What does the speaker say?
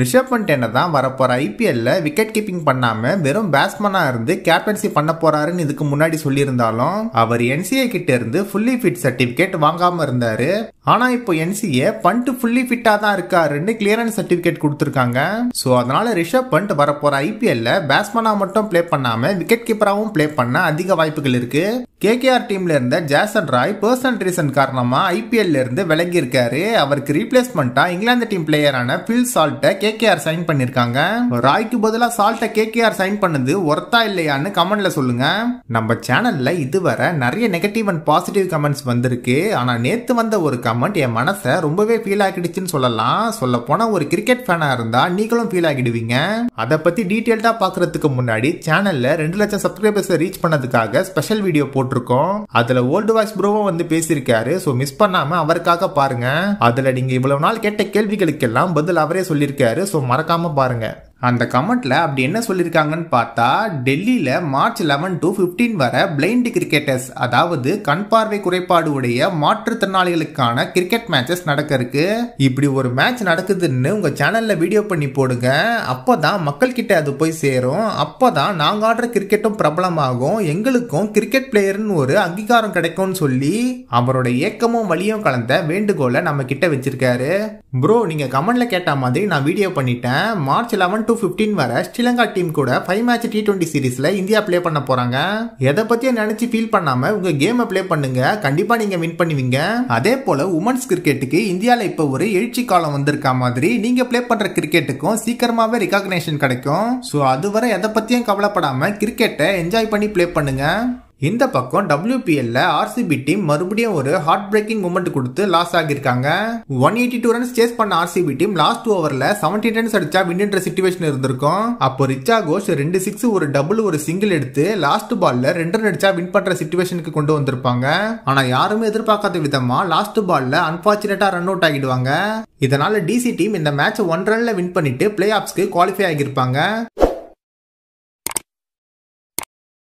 Rishabh fund என்ன தான் வரப்போகிற ஐபிஎல்ல விக்கெட் கீப்பிங் பண்ணாமல் வெறும் பேட்ஸ்மனாக இருந்து கேப்டன்சி பண்ண போறாருன்னு இதுக்கு முன்னாடி சொல்லியிருந்தாலும் அவர் என்சிஏ கிட்ட இருந்து ஃபுல்லி ஃபிட் சர்டிபிகேட் வாங்காமல் இருந்தார் ஆனால் இப்போ என்சிஏ பண்ட் ஃபுல்லி ஃபிட்டாக தான் இருக்காருன்னு கிளியரன்ஸ் சர்டிஃபிகேட் கொடுத்துருக்காங்க ஸோ அதனால ரிஷப் பண்ட் வரப்போகிற ஐபிஎல்ல பேட்ஸ்மனா மட்டும் ப்ளே பண்ணாமல் விக்கெட் கீப்பராகவும் ப்ளே பண்ண அதிக வாய்ப்புகள் இருக்கு கேகேஆர் டீம்ல இருந்த ஜேசன் ராய் பர்சனல் ரீசன் காரணமா ஐபிஎல்ல இருந்து விலகி இருக்காரு அவருக்கு ரீப்ளேஸ்மெண்டா இங்கிலாந்து டீம் பிளேயரான பில் சால்ட்டை கேகேஆர் சைன் பண்ணிருக்காங்க ராய்க்கு பதிலாக சால்ட்டை கேகேஆர் சைன் பண்ணது ஒர்த்தா இல்லையான்னு கமெண்ட்ல சொல்லுங்க நம்ம சேனல்ல இதுவரை நிறைய நெகட்டிவ் அண்ட் பாசிட்டிவ் கமெண்ட்ஸ் வந்திருக்கு ஆனா நேத்து வந்த ஒரு கமெண்ட் கமெண்ட் என் மனசை ரொம்பவே ஃபீல் ஆகிடுச்சுன்னு சொல்லலாம் சொல்ல போனால் ஒரு கிரிக்கெட் ஃபேனாக இருந்தால் நீங்களும் ஃபீல் ஆகிடுவீங்க அதை பற்றி டீட்டெயில்டாக பார்க்கறதுக்கு முன்னாடி சேனலில் ரெண்டு லட்சம் சப்ஸ்கிரைபர்ஸை ரீச் பண்ணதுக்காக ஸ்பெஷல் வீடியோ போட்டிருக்கோம் அதில் ஓல்டு வாய்ஸ் ப்ரோவும் வந்து பேசியிருக்காரு ஸோ மிஸ் பண்ணாமல் அவருக்காக பாருங்க அதில் நீங்கள் இவ்வளவு நாள் கேட்ட கேள்விகளுக்கெல்லாம் பதில் அவரே சொல்லியிருக்காரு ஸோ மறக்காமல் பாருங்கள் அந்த கமெண்ட்ல அப்படி என்ன சொல்லியிருக்காங்கன்னு பார்த்தா டெல்லியில் மார்ச் லெவன் டு ஃபிஃப்டீன் வர பிளைண்ட் கிரிக்கெட்டர்ஸ் அதாவது கண் பார்வை குறைபாடு உடைய மாற்றுத்திறனாளிகளுக்கான கிரிக்கெட் மேட்சஸ் நடக்க இருக்கு இப்படி ஒரு மேட்ச் நடக்குதுன்னு உங்க சேனல்ல வீடியோ பண்ணி போடுங்க அப்பதான் மக்கள் கிட்ட அது போய் சேரும் அப்பதான் நாங்க ஆடுற கிரிக்கெட்டும் பிரபலமாகும் எங்களுக்கும் கிரிக்கெட் பிளேயர்னு ஒரு அங்கீகாரம் கிடைக்கும்னு சொல்லி அவரோட ஏக்கமும் வழியும் கலந்த வேண்டுகோளை நம்ம கிட்ட வச்சிருக்காரு ப்ரோ நீங்க கமெண்ட்ல கேட்ட மாதிரி நான் வீடியோ பண்ணிட்டேன் மார்ச் லெவன் டு ஃபிஃப்டீன் வர ஸ்ரீலங்கா டீம் கூட ஃபைவ் மேட்ச் டி டுவெண்ட்டி சீரீஸில் இந்தியா ப்ளே பண்ண போகிறாங்க எதை பற்றியும் நினச்சி ஃபீல் பண்ணாமல் உங்கள் கேமை ப்ளே பண்ணுங்க கண்டிப்பாக நீங்கள் வின் பண்ணுவீங்க அதே போல் உமன்ஸ் கிரிக்கெட்டுக்கு இந்தியாவில் இப்போ ஒரு எழுச்சி காலம் வந்திருக்க மாதிரி நீங்கள் ப்ளே பண்ணுற கிரிக்கெட்டுக்கும் சீக்கிரமாகவே ரெக்காக்னேஷன் கிடைக்கும் ஸோ அதுவரை எதை பற்றியும் கவலைப்படாமல் கிரிக்கெட்டை என்ஜாய் பண்ணி ப்ளே பண்ணுங்கள் இந்த பக்கம் டபிள்யூபிஎல்ல ஆர்சிபி டீம் மறுபடியும் ஒரு ஹார்ட் பிரேக்கிங் மூமெண்ட் கொடுத்து லாஸ் ஆகியிருக்காங்க one eighty two runs chase பண்ண ஆர்சிபி டீம் லாஸ்ட் ஓவர்ல செவன்டி ரன்ஸ் அடிச்சா வின்னுன்ற சுச்சுவேஷன் இருந்திருக்கும் அப்போ ரிச்சா கோஷ் ரெண்டு சிக்ஸ் ஒரு டபுள் ஒரு சிங்கிள் எடுத்து லாஸ்ட் பால்ல ரெண்டு ரன் அடிச்சா வின் பண்ற சுச்சுவேஷனுக்கு கொண்டு வந்திருப்பாங்க ஆனா யாருமே எதிர்பார்க்காத விதமா லாஸ்ட் பால்ல அன்பார்ச்சுனேட்டா ரன் அவுட் ஆகிடுவாங்க இதனால டிசி டீம் இந்த மேட்ச் ஒன் ரன்ல வின் பண்ணிட்டு பிளே ஆஃப்ஸ்க்கு குவாலிஃபை ஆகியிருப்பாங்க